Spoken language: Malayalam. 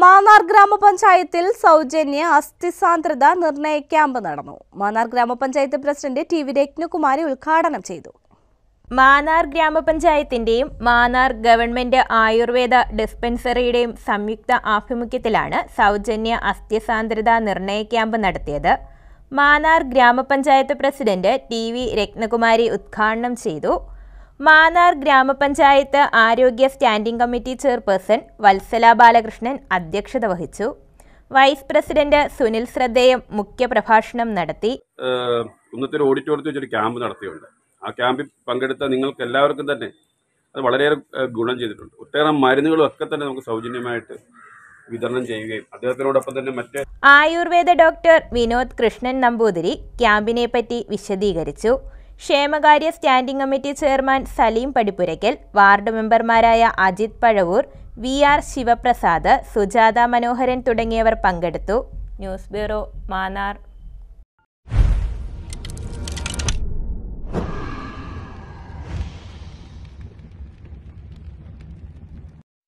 മാന്നാർ ഗ്രാമപഞ്ചായത്തിൽ സൗജന്യ അസ്ഥിസാന്ദ്രത നിർണയ ക്യാമ്പ് നടന്നു മാന്നാർ ഗ്രാമപഞ്ചായത്ത് പ്രസിഡന്റ് ടി വി രത്നകുമാരി ഉദ്ഘാടനം ചെയ്തു മാന്നാർ ഗ്രാമപഞ്ചായത്തിന്റെയും മാന്നാർ ഗവൺമെന്റ് ആയുർവേദ ഡിസ്പെൻസറിയുടെയും സംയുക്ത ആഭിമുഖ്യത്തിലാണ് സൗജന്യ അസ്ഥിസാന്ദ്രത നിർണയ ക്യാമ്പ് നടത്തിയത് മാന്നാർ ഗ്രാമപഞ്ചായത്ത് പ്രസിഡന്റ് ടി വി രത്നകുമാരി ഉദ്ഘാടനം ചെയ്തു മാന്നാർ ഗ്രാമപഞ്ചായത്ത് ആരോഗ്യ standing committee chairperson Valsala Balakrishnan അധ്യക്ഷത വഹിച്ചു വൈസ് പ്രസിഡന്റ് സുനിൽ ശ്രദ്ധേയം മുഖ്യപ്രഭാഷണം നടത്തി ഓഡിറ്റോറിയത്തിൽ വെച്ചൊരു ക്യാമ്പ് നടത്തിയുണ്ട് ആ ക്യാമ്പിൽ പങ്കെടുത്ത നിങ്ങൾക്ക് എല്ലാവർക്കും തന്നെ അത് വളരെയേറെ ഗുണം ചെയ്തിട്ടുണ്ട് ഒട്ടേറെ മരുന്നുകളും ഒക്കെ തന്നെ നമുക്ക് സൗജന്യമായിട്ട് വിതരണം ചെയ്യുകയും അദ്ദേഹത്തിനോടൊപ്പം തന്നെ മറ്റ് ആയുർവേദ ഡോക്ടർ വിനോദ് കൃഷ്ണൻ നമ്പൂതിരി ക്യാമ്പിനെ പറ്റി വിശദീകരിച്ചു ക്ഷേമകാര്യ standing committee chairman Saleem Padippurackal ward മെമ്പർമാരായ അജിത് പഴവൂർ വി ആർ ശിവപ്രസാദ് സുജാത മനോഹരൻ തുടങ്ങിയവർ പങ്കെടുത്തു ന്യൂസ് ബ്യൂറോ മാനാർ